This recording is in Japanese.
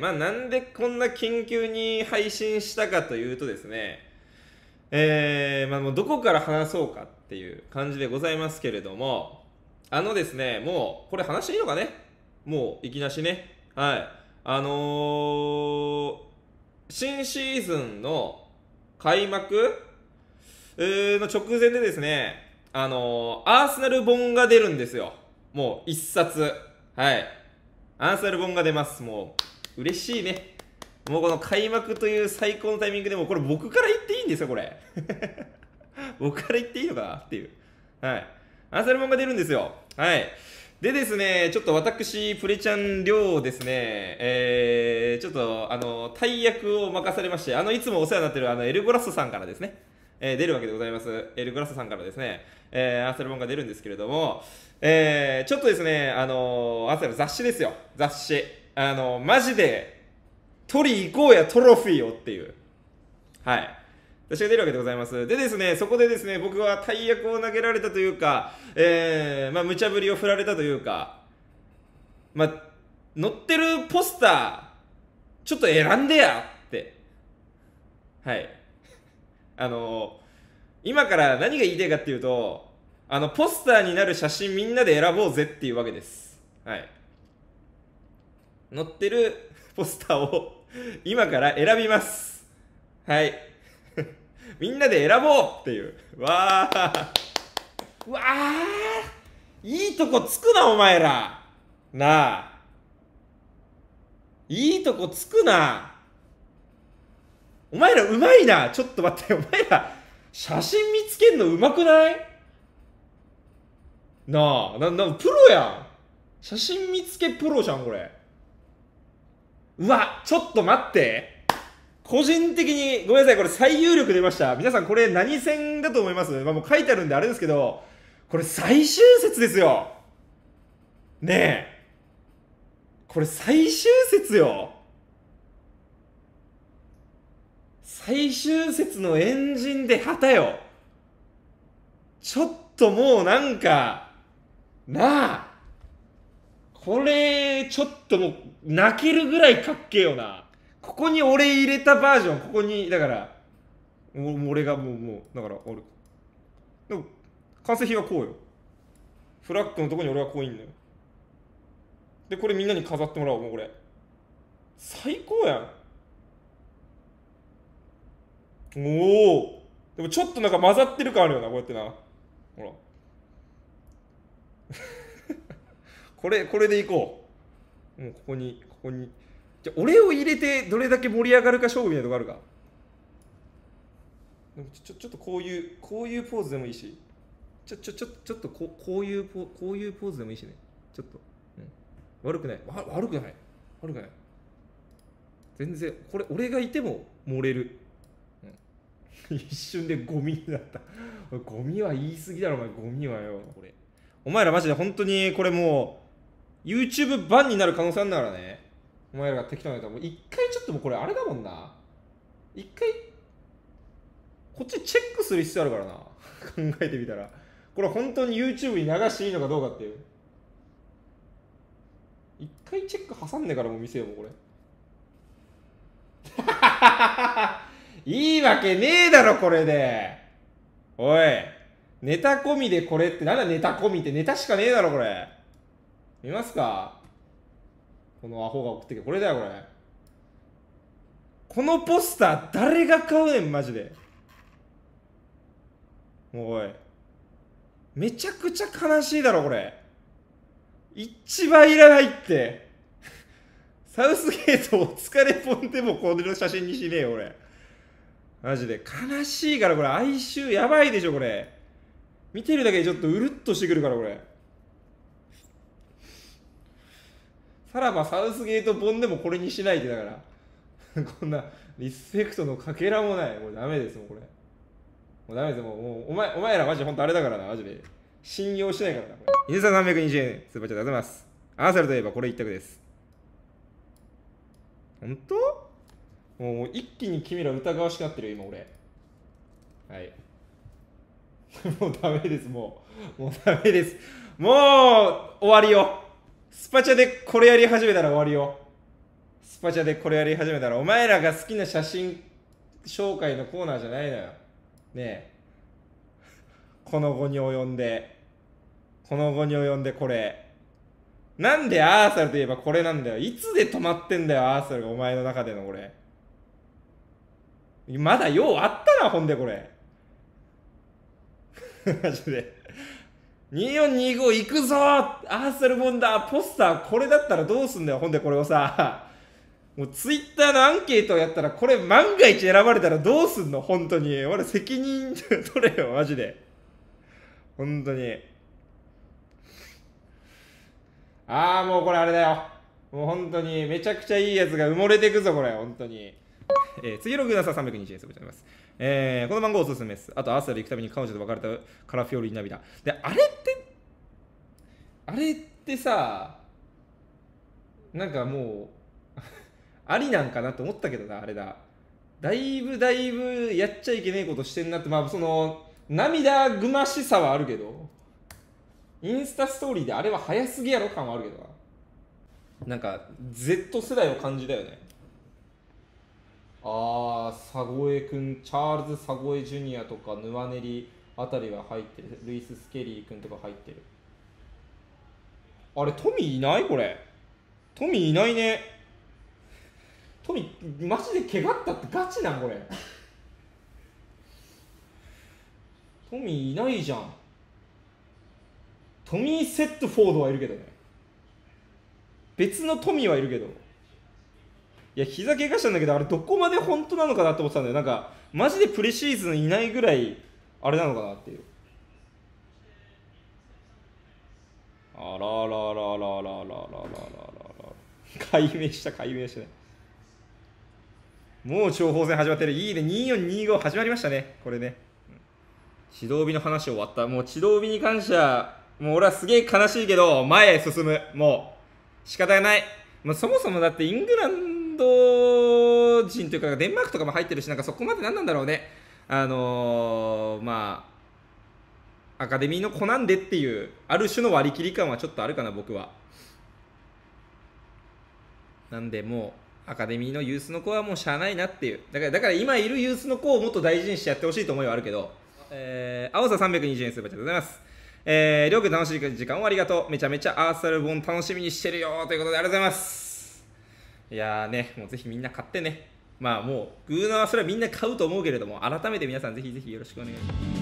まあ、なんでこんな緊急に配信したかというとですね、えー、まあ、もうどこから話そうかっていう感じでございますけれども、あのですね、もう、これ話していいのかねもう、いきなしね。はい。あのー、新シーズンの開幕、えの直前でですね、あのー、アーセナル本が出るんですよ。もう、一冊。はい。アーセナル本が出ます。もう、嬉しいねもうこの開幕という最高のタイミングでもこれ僕から言っていいんですよこれ 僕から言っていいのかなっていうはいアサルマンが出るんですよはいでですね、ちょっと私、プレちゃん寮ですね、えー、ちょっと、あの、大役を任されまして、あの、いつもお世話になってる、あの、エルゴラストさんからですね、えー、出るわけでございます。エルゴラスさんからですね、えー、アーセル本が出るんですけれども、えー、ちょっとですね、あのー、アーセル雑誌ですよ、雑誌。あの、マジで、取り行こうや、トロフィーをっていう。はい。私が出るわけでございます。でですね、そこでですね、僕は大役を投げられたというか、えー、まあ、無茶ぶりを振られたというか、まあ、ってるポスター、ちょっと選んでやって。はい。あのー、今から何が言いたいかっていうと、あの、ポスターになる写真みんなで選ぼうぜっていうわけです。はい。載ってるポスターを 今から選びます。はい。みんなで選ぼうっていう。わあ。わあ。いいとこつくな、お前ら。なあ。いいとこつくな。お前らうまいな。ちょっと待って、お前ら、写真見つけんのうまくないなあ、な、な、プロやん。写真見つけプロじゃん、これ。うわ、ちょっと待って。個人的に、ごめんなさい、これ最有力出ました。皆さんこれ何戦だと思いますまあ、もう書いてあるんであれですけど、これ最終節ですよ。ねえ。これ最終節よ。最終節のエンジンで旗よ。ちょっともうなんか、なあ。これ、ちょっともう、泣けるぐらいかっけえよなここに俺入れたバージョンここにだから俺がもうもうだから俺でも完成品はこうよフラッグのとこに俺はこういんのよでこれみんなに飾ってもらおうもうこれ最高やんおおでもちょっとなんか混ざってる感あるよなこうやってなほら これこれでいこうもうここにここにじゃ俺を入れてどれだけ盛り上がるか勝負みたいなとこあるかちょちょっとこういうこういうポーズでもいいしちょちょちょちょっとここういうポこういうポーズでもいいしねちょっと、うん、悪くないわ悪くない悪くない全然これ俺がいても漏れる、一瞬でゴミになった ゴミは言い過ぎだろお前ゴミはよお前らマジで本当にこれもう YouTube 版になる可能性あるんだからねお前らが適当なやつはもう一回ちょっともうこれあれだもんな一回こっちチェックする必要あるからな 考えてみたらこれ本当に YouTube に流していいのかどうかっていう一回チェック挟んでからもう見せようもうこれ いいわけねえだろこれでおいネタ込みでこれってなんだネタ込みってネタしかねえだろこれ見ますかこのアホが送ってきてこれだよこれこのポスター誰が買うねんマジでおいめちゃくちゃ悲しいだろこれ一番いらないってサウスゲートお疲れポンでもこの写真にしねえよ俺マジで悲しいからこれ哀愁やばいでしょこれ見てるだけでちょっとうるっとしてくるからこれさらばサウスゲート本でもこれにしないでだから こんなリスペクトのかけらもないもうダメですもうこれもうダメですもうもうお前お前らマジ本当あれだからなマジで信用しないからなこれユさん320円スーパーチャーでございますアーサルといえばこれ一択です本当もう一気に君ら疑わしくなってるよ今俺はい もうダメですもうもうダメですもう終わりよスパチャでこれやり始めたら終わりよ。スパチャでこれやり始めたら、お前らが好きな写真紹介のコーナーじゃないのよ。ねえ。この後に及んで、この後に及んでこれ。なんでアーサルといえばこれなんだよ。いつで止まってんだよ、アーサルがお前の中でのこれ。まだようあったな、ほんでこれ。マジで。2425行くぞアーセルモンダーポスターこれだったらどうすんだよほんでこれをさ もうツイッターのアンケートをやったらこれ万が一選ばれたらどうすんの本当に俺責任取れよマジで本当にああもうこれあれだよもう本当にめちゃくちゃいいやつが埋もれてくぞこれ本当にえー、次ログダサ320円でございます。えー、この番号おすすめです。あと、アーサル行くために彼女と別れたカラフィオリに涙。で、あれって、あれってさ、なんかもう ありなんかなと思ったけどな、あれだ。だいぶだいぶやっちゃいけねえことしてんなって、まあ、その、涙ぐましさはあるけど、インスタストーリーであれは早すぎやろ感はあるけどな。なんか、Z 世代を感じだよね。サゴエ君チャールズ・サゴエジュニアとかヌアネリあたりが入ってるルイス・スケリー君とか入ってるあれトミいないこれトミいないねトミマジで怪我ったってガチなんこれトミいないじゃんトミー・セットフォードはいるけどね別のトミーはいるけどいや膝怪我したんだけどあれどこまで本当なのかなと思ってたんだよなんかマジでプレシーズンいないぐらいあれなのかなっていうあらららららららららら解明した解明したねもう諜報戦始まってるいいね2425始まりましたねこれね指導日の話終わったもう指導日に感謝もう俺はすげえ悲しいけど前へ進むもう仕方がない、まあ、そもそもだってイングランドンド人というかデンマークとかも入ってるしなんかそこまで何なんだろうねあのー、まあアカデミーの子なんでっていうある種の割り切り感はちょっとあるかな僕はなんでもうアカデミーのユースの子はもうしゃあないなっていうだからだから今いるユースの子をもっと大事にしてやってほしいと思いはあるけど、えー、青さ320円すればーチャットでございますえー、りょうくん楽しい時間をありがとう。めちゃめちゃアーサルボン楽しみにしてるよということでありがとうございます。いやーね、もうぜひみんな買ってね。まあもう、グーナーはそれはみんな買うと思うけれども、改めて皆さんぜひぜひよろしくお願いします。